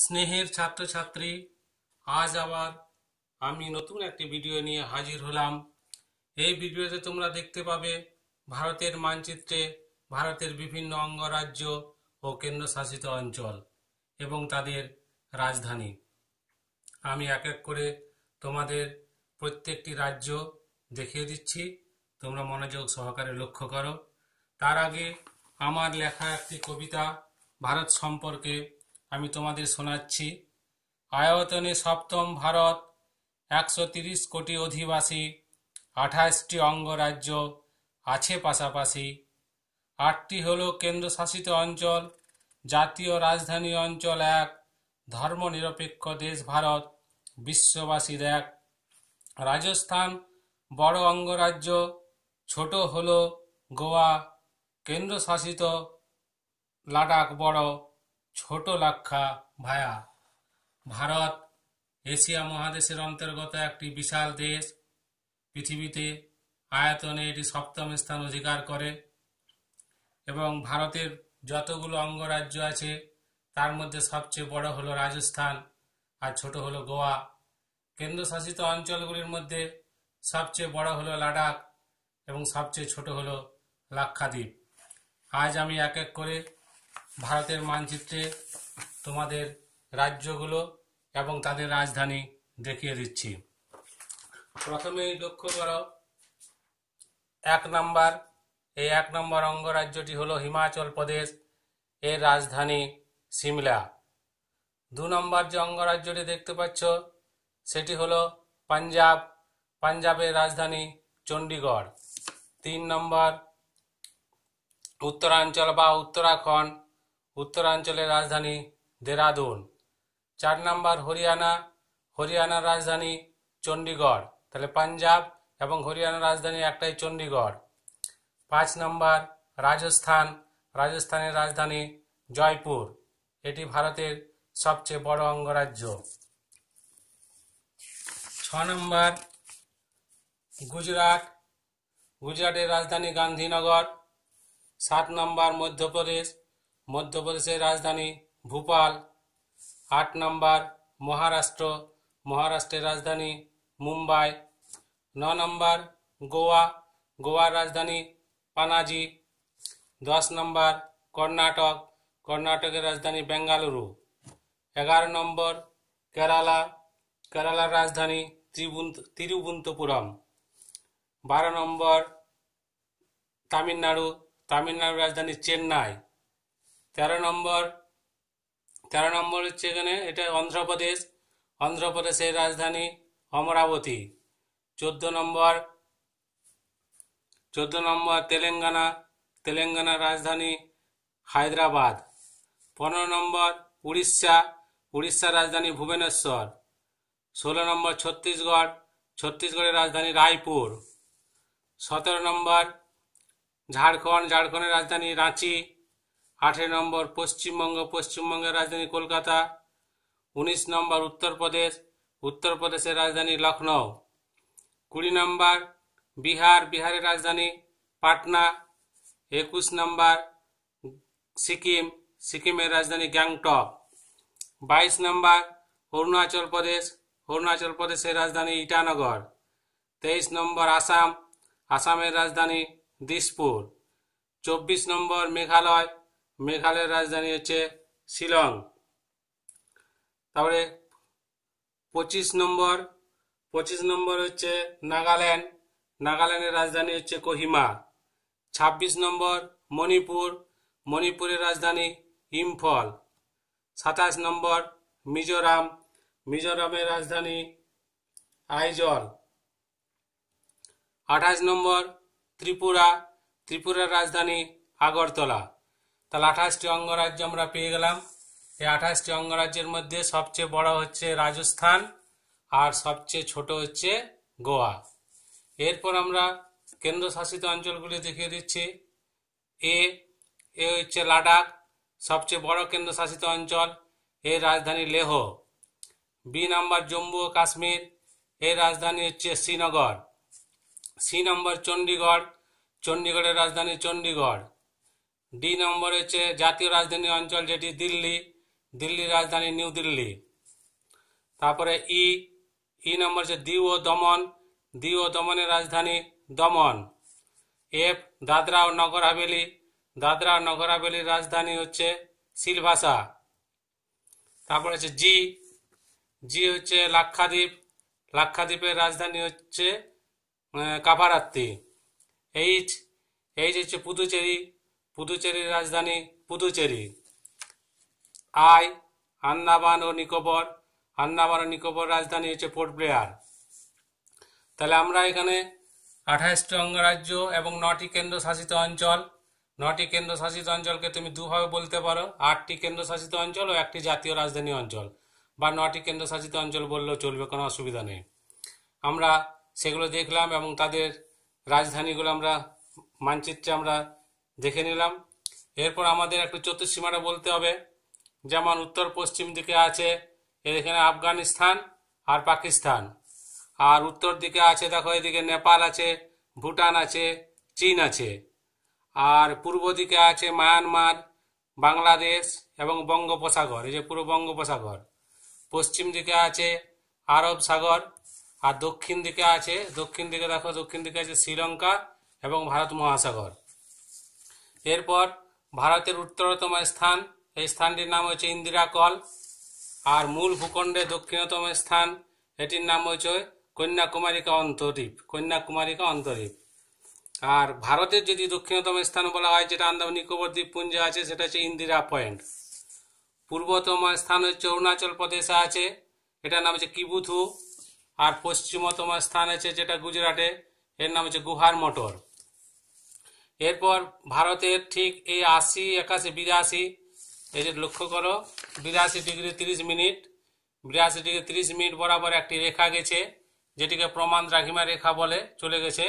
স্নেহের ছাত্রছাত্রী আজ আবার আমি নতুন একটি ভিডিও নিয়ে হাজির হলাম এই ভিডিওতে তোমরা দেখতে পাবে ভারতের মানচিত্রে ভারতের বিভিন্ন অঙ্গরাজ্য ও কেন্দ্রশাসিত অঞ্চল এবং তাদের রাজধানী আমি এক এক করে তোমাদের প্রত্যেকটি রাজ্য দেখিয়ে দিচ্ছি তোমরা মনোযোগ সহকারে লক্ষ্য করো তার আগে আমার লেখা একটি কবিতা ভারত সম্পর্কে আমি তোমাদের শোনাচ্ছি আয়তনে সপ্তম ভারত একশো তিরিশ কোটি অধিবাসী আঠাশটি অঙ্গরাজ্য আছে পাশাপাশি আটটি হল কেন্দ্রশাসিত অঞ্চল জাতীয় রাজধানী অঞ্চল এক ধর্মনিরপেক্ষ দেশ ভারত বিশ্ববাসীর এক রাজস্থান বড় অঙ্গরাজ্য ছোট হল গোয়া কেন্দ্রশাসিত লাডাখ বড় ছোট লাক্ষা ভায়া ভারত এশিয়া মহাদেশের অন্তর্গত একটি বিশাল দেশ পৃথিবীতে আয়তনে এটি সপ্তম স্থান অধিকার করে এবং ভারতের যতগুলো অঙ্গরাজ্য আছে তার মধ্যে সবচেয়ে বড় হলো রাজস্থান আর ছোট হলো গোয়া কেন্দ্রশাসিত অঞ্চলগুলির মধ্যে সবচেয়ে বড় হলো লাডাখ এবং সবচেয়ে ছোট হলো লাক্ষাদ্বীপ আজ আমি এক এক করে ভারতের মানচিত্রে তোমাদের রাজ্যগুলো এবং তাদের রাজধানী দেখিয়ে দিচ্ছি প্রথমেই লক্ষ্য করো এক নম্বর এই এক নম্বর অঙ্গরাজ্যটি হলো হিমাচল প্রদেশ এর রাজধানী সিমলা দু নম্বর যে অঙ্গরাজ্যটি দেখতে পাচ্ছ সেটি হলো পাঞ্জাব পাঞ্জাবের রাজধানী চণ্ডীগড় তিন নম্বর উত্তরাঞ্চল বা উত্তরাখণ্ড উত্তরাঞ্চলের রাজধানী দেরাদুন চার নম্বর হরিয়ানা হরিয়ানার রাজধানী চণ্ডীগড় তাহলে পাঞ্জাব এবং হরিয়ানার রাজধানী একটাই চণ্ডীগড় পাঁচ নম্বর রাজস্থান রাজস্থানের রাজধানী জয়পুর এটি ভারতের সবচেয়ে বড় অঙ্গরাজ্য ছ নম্বর গুজরাট গুজরাটের রাজধানী গান্ধীনগর সাত নম্বর মধ্যপ্রদেশ মধ্যপ্রদেশের রাজধানী ভোপাল আট নম্বর মহারাষ্ট্র মহারাষ্ট্রের রাজধানী মুম্বাই ন নম্বর গোয়া গোয়ার রাজধানী পানাজি দশ নম্বর কর্ণাটক কর্ণাটকের রাজধানী বেঙ্গালুরু এগারো নম্বর কেরালা কেরালার রাজধানী তিরুবন্তপুরম বারো নম্বর তামিলনাড়ু তামিলনাড়ুর রাজধানী চেন্নাই তেরো নম্বর তেরো নম্বর হচ্ছে এখানে এটা অন্ধ্রপ্রদেশ অন্ধ্রপ্রদেশের রাজধানী অমরাবতী চোদ্দ নম্বর চোদ্দ নম্বর তেলেঙ্গানা তেলেঙ্গানার রাজধানী হায়দ্রাবাদ পনেরো নম্বর উড়িষ্যা উড়িষ্যার রাজধানী ভুবনেশ্বর ষোলো নম্বর ছত্তিশগড় ছত্তিশগড়ের রাজধানী রায়পুর সতেরো নম্বর ঝাড়খণ্ড ঝাড়খণ্ডের রাজধানী রাঁচি আঠেরো নম্বর পশ্চিমবঙ্গ পশ্চিমবঙ্গের রাজধানী কলকাতা উনিশ নম্বর উত্তরপ্রদেশ উত্তরপ্রদেশের রাজধানী লখনৌ কুড়ি নম্বর বিহার বিহারের রাজধানী পাটনা একুশ নম্বর সিকিম সিকিমের রাজধানী গ্যাংটক বাইশ নম্বর অরুণাচল প্রদেশ অরুণাচল প্রদেশের রাজধানী ইটানগর তেইশ নম্বর আসাম আসামের রাজধানী দিসপুর চব্বিশ নম্বর মেঘালয় মেঘালয়ের রাজধানী হচ্ছে শিলং তারপরে পঁচিশ নম্বর পঁচিশ নম্বর হচ্ছে নাগাল্যান্ড নাগাল্যান্ডের রাজধানী হচ্ছে কোহিমা ছাব্বিশ নম্বর মণিপুর মণিপুরের রাজধানী ইম্ফল সাতাশ নম্বর মিজোরাম মিজোরামের রাজধানী আইজল আঠাশ নম্বর ত্রিপুরা ত্রিপুরার রাজধানী আগরতলা তাহলে আঠাশটি অঙ্গরাজ্য আমরা পেয়ে গেলাম এই আঠাশটি অঙ্গরাজ্যের মধ্যে সবচেয়ে বড় হচ্ছে রাজস্থান আর সবচেয়ে ছোট হচ্ছে গোয়া এরপর আমরা কেন্দ্রশাসিত অঞ্চলগুলি দেখিয়ে দিচ্ছি এ এ হচ্ছে লাডাখ সবচেয়ে বড় কেন্দ্রশাসিত অঞ্চল এর রাজধানী লেহ বি নাম্বার জম্মু ও কাশ্মীর এর রাজধানী হচ্ছে শ্রীনগর সি নম্বর চণ্ডীগড় চণ্ডীগড়ের রাজধানী চণ্ডীগড় ডি নম্বর হচ্ছে জাতীয় রাজধানী অঞ্চল যেটি দিল্লি দিল্লির রাজধানী নিউ দিল্লি তারপরে ই ই নম্বর হচ্ছে দিউ ও দমন দিউ ও দমনের রাজধানী দমন এফ দাদরা ও নগর হাভেলি দাদরা ও নগর হাভেলির রাজধানী হচ্ছে সিলভাসা তারপরে হচ্ছে জি জি হচ্ছে লাক্ষাদ্বীপ লাক্ষাদ্বীপের রাজধানী হচ্ছে কাভারাত্তি এইচ এইচ হচ্ছে পুদুচেরি পুদুচেরির রাজধানী পুদুচেরি আই আন্দামান ও নিকোবর আন্দামান ও নিকোবর রাজধানী হচ্ছে পোর্ট তাহলে আমরা এখানে আঠাশটি অঙ্গরাজ্য এবং নটি কেন্দ্রশাসিত অঞ্চল নটি কেন্দ্রশাসিত অঞ্চলকে তুমি দুভাবে বলতে পারো আটটি কেন্দ্রশাসিত অঞ্চল ও একটি জাতীয় রাজধানী অঞ্চল বা নটি কেন্দ্রশাসিত অঞ্চল বললেও চলবে কোনো অসুবিধা নেই আমরা সেগুলো দেখলাম এবং তাদের রাজধানীগুলো আমরা মানচিত্রে আমরা দেখে নিলাম এরপর আমাদের একটু চতুর্সীমাটা বলতে হবে যেমন উত্তর পশ্চিম দিকে আছে এখানে আফগানিস্তান আর পাকিস্তান আর উত্তর দিকে আছে দেখো এদিকে নেপাল আছে ভুটান আছে চীন আছে আর পূর্ব দিকে আছে মায়ানমার বাংলাদেশ এবং বঙ্গোপসাগর এই যে পুরো বঙ্গোপসাগর পশ্চিম দিকে আছে আরব সাগর আর দক্ষিণ দিকে আছে দক্ষিণ দিকে দেখো দক্ষিণ দিকে আছে শ্রীলঙ্কা এবং ভারত মহাসাগর এরপর ভারতের উত্তরতম স্থান এই স্থানটির নাম হচ্ছে ইন্দিরা কল আর মূল ভূখণ্ডে দক্ষিণতম স্থান এটির নাম হচ্ছে কন্যাকুমারিকা অন্তরীপ কন্যাকুমারিকা অন্তরীপ আর ভারতের যদি দক্ষিণতম স্থান বলা হয় যেটা আন্দামান নিকোবর দ্বীপপুঞ্জে আছে সেটা হচ্ছে ইন্দিরা পয়েন্ট পূর্বতম স্থান হচ্ছে অরুণাচল প্রদেশে আছে এটার নাম হচ্ছে কিবুথু আর পশ্চিমতম স্থান আছে যেটা গুজরাটে এর নাম হচ্ছে গুহার মোটর এরপর ভারতের ঠিক এই আশি একাশি বিরাশি এই যে লক্ষ্য করো বিরাশি ডিগ্রি তিরিশ মিনিট বিরাশি ডিগ্রি তিরিশ মিনিট বরাবর একটি রেখা গেছে যেটিকে প্রমাণ দ্রাঘিমা রেখা বলে চলে গেছে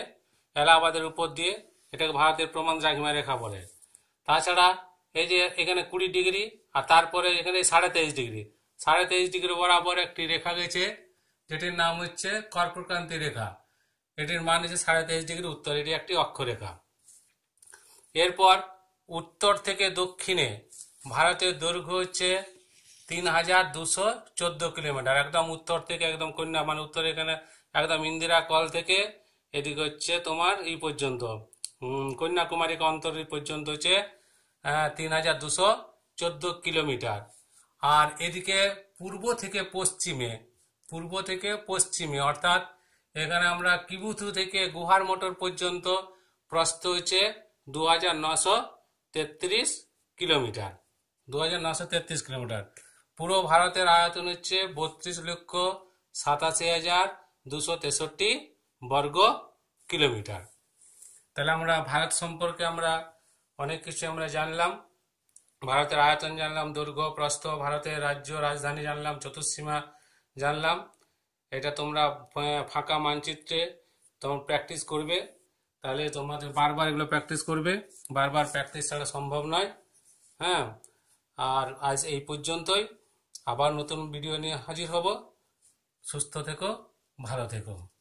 এলাহাবাদের উপর দিয়ে এটাকে ভারতের প্রমাণ দ্রাঘিমা রেখা বলে তাছাড়া এই যে এখানে কুড়ি ডিগ্রি আর তারপরে এখানে সাড়ে তেইশ ডিগ্রি সাড়ে তেইশ ডিগ্রি বরাবর একটি রেখা গেছে যেটির নাম হচ্ছে কর্পক্রান্তি রেখা এটির মান হচ্ছে সাড়ে তেইশ ডিগ্রি উত্তর এটি একটি অক্ষরেখা এরপর উত্তর থেকে দক্ষিণে ভারতের দৈর্ঘ্য হচ্ছে তিন হাজার দুশো চোদ্দো কিলোমিটার একদম উত্তর থেকে একদম কন্যা মানে উত্তর এখানে একদম ইন্দিরা কল থেকে এদিকে হচ্ছে তোমার এই পর্যন্ত কন্যাকুমারী অন্তর পর্যন্ত হচ্ছে তিন হাজার দুশো চোদ্দো কিলোমিটার আর এদিকে পূর্ব থেকে পশ্চিমে পূর্ব থেকে পশ্চিমে অর্থাৎ এখানে আমরা কিবুথু থেকে গুহার মোটর পর্যন্ত প্রস্থ হচ্ছে দু হাজার নশো কিলোমিটার দু হাজার নশো তেত্রিশ কিলোমিটার পুরো ভারতের আয়তন হচ্ছে বত্রিশ লক্ষ সাতাশি হাজার দুশো তেষট্টি বর্গ কিলোমিটার তাহলে আমরা ভারত সম্পর্কে আমরা অনেক কিছু আমরা জানলাম ভারতের আয়তন জানলাম দৈর্ঘ্য প্রস্থ ভারতের রাজ্য রাজধানী জানলাম চতুর্সীমা জানলাম এটা তোমরা ফাঁকা মানচিত্রে তোমরা প্র্যাকটিস করবে তাহলে তোমাদের বারবার এগুলো প্র্যাকটিস করবে বারবার প্র্যাকটিস ছাড়া সম্ভব নয় হ্যাঁ আর আজ এই পর্যন্তই আবার নতুন ভিডিও নিয়ে হাজির হব সুস্থ থেকো ভালো থেকো